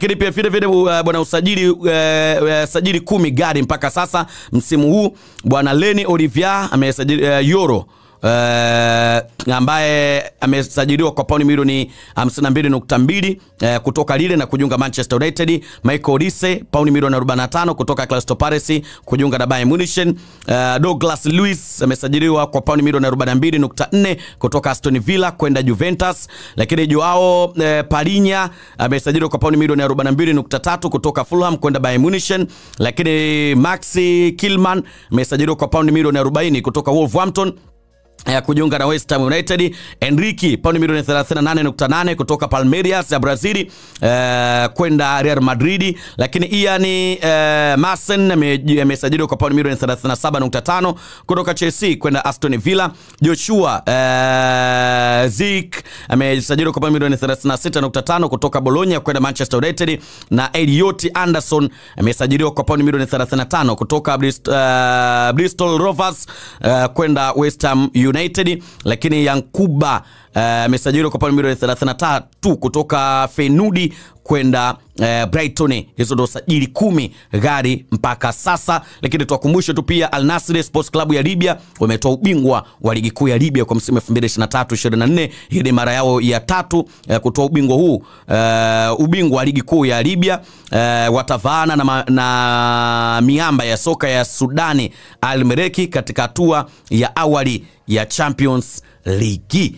Lakini pia vile vile uh, bwana usajili uh, uh, sajili kumi gari mpaka sasa msimu huu bwana Leni Olivier amesajili uh, euro uh, ambaye amesajiliwa kwa pauni milioni 52.2 uh, eh, kutoka Lille na kujiunga Manchester United. Michael Olise pauni milioni 45 kutoka Crystal Palace kujiunga na Bayern Munich. Uh, Douglas Luiz amesajiliwa kwa pauni milioni 42.4 kutoka Aston Villa kwenda Juventus, lakini Joao eh, Palinha amesajiliwa kwa pauni milioni 42.3 kutoka Fulham kwenda Bayern Munich, lakini Maxi Kilman amesajiliwa kwa pauni milioni 40 kutoka Wolverhampton ya kujiunga na West Ham United. Enrique pauni milioni 38.8 kutoka Palmeiras ya Brazil uh, kwenda Real Madrid, lakini Ian uh, eh, Mason amesajiliwa kwa pauni milioni 37.5 kutoka Chelsea kwenda Aston Villa. Joshua uh, eh, Zik amesajiliwa kwa pauni milioni 36.5 kutoka Bologna kwenda Manchester United, na Elliot Anderson amesajiliwa kwa pauni milioni 35 kutoka Bristol, uh, Bristol Rovers uh, kwenda West Ham United. United, lakini Yankuba eh, amesajiliwa uh, kwa paundi milioni 33 kutoka Fenudi kwenda eh, Brighton. Hizo ndo sajili kumi gari mpaka sasa, lakini tuwakumbushe tu pia Al Nassr Sports Club ya Libya wametoa ubingwa wa ligi kuu ya Libya kwa msimu 2023 24. Hii ni mara yao ya tatu eh, kutoa ubingwa huu eh, ubingwa wa ligi kuu ya Libya eh, watavaana na, na miamba ya soka ya Sudani Al Mereki katika hatua ya awali ya Champions League.